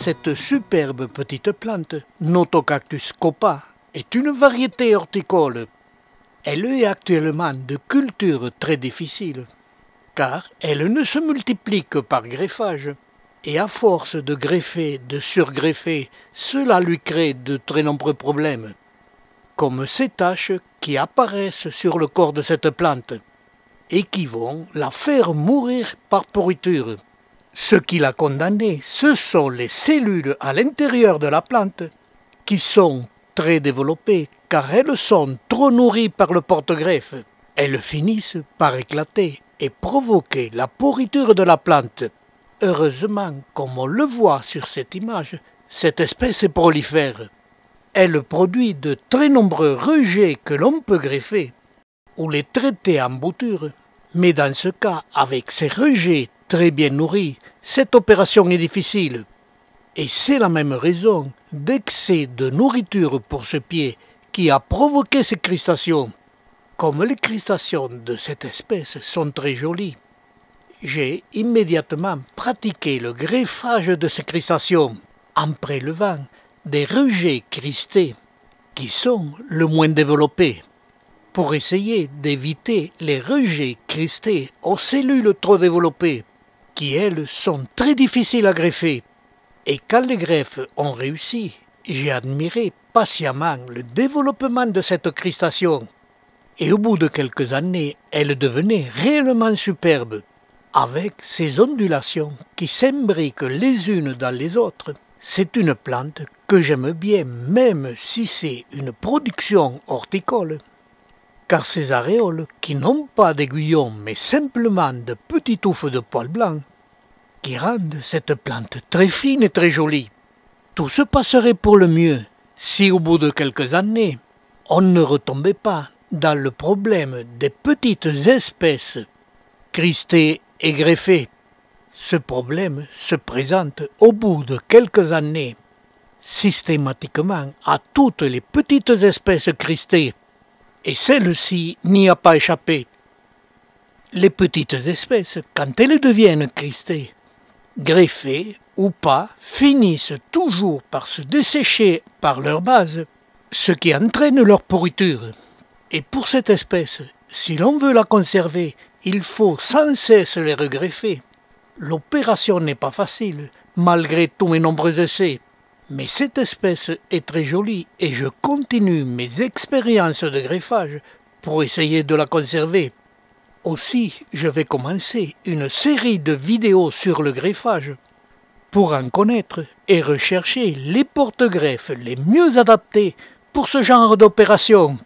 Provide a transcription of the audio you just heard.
Cette superbe petite plante, Notocactus copa, est une variété horticole. Elle est actuellement de culture très difficile, car elle ne se multiplie que par greffage. Et à force de greffer, de surgreffer, cela lui crée de très nombreux problèmes, comme ces taches qui apparaissent sur le corps de cette plante et qui vont la faire mourir par pourriture. Ce qui l'a condamné, ce sont les cellules à l'intérieur de la plante qui sont très développées car elles sont trop nourries par le porte-greffe. Elles finissent par éclater et provoquer la pourriture de la plante. Heureusement, comme on le voit sur cette image, cette espèce est prolifère. Elle produit de très nombreux rejets que l'on peut greffer ou les traiter en bouture mais dans ce cas, avec ces rejets très bien nourris, cette opération est difficile. Et c'est la même raison d'excès de nourriture pour ce pied qui a provoqué ces crustations. Comme les cristations de cette espèce sont très jolies, j'ai immédiatement pratiqué le greffage de ces cristations en prélevant des rejets cristés qui sont le moins développés pour essayer d'éviter les rejets cristés aux cellules trop développées, qui elles sont très difficiles à greffer. Et quand les greffes ont réussi, j'ai admiré patiemment le développement de cette cristation. Et au bout de quelques années, elle devenait réellement superbe, avec ses ondulations qui s'imbriquent les unes dans les autres. C'est une plante que j'aime bien, même si c'est une production horticole car ces aréoles, qui n'ont pas d'aiguillons mais simplement de petits touffes de poils blancs, qui rendent cette plante très fine et très jolie. Tout se passerait pour le mieux si au bout de quelques années, on ne retombait pas dans le problème des petites espèces cristées et greffées. Ce problème se présente au bout de quelques années systématiquement à toutes les petites espèces cristées et celle-ci n'y a pas échappé. Les petites espèces, quand elles deviennent cristées, greffées ou pas, finissent toujours par se dessécher par leur base, ce qui entraîne leur pourriture. Et pour cette espèce, si l'on veut la conserver, il faut sans cesse les regreffer. L'opération n'est pas facile, malgré tous mes nombreux essais. Mais cette espèce est très jolie et je continue mes expériences de greffage pour essayer de la conserver. Aussi, je vais commencer une série de vidéos sur le greffage pour en connaître et rechercher les porte-greffes les mieux adaptés pour ce genre d'opération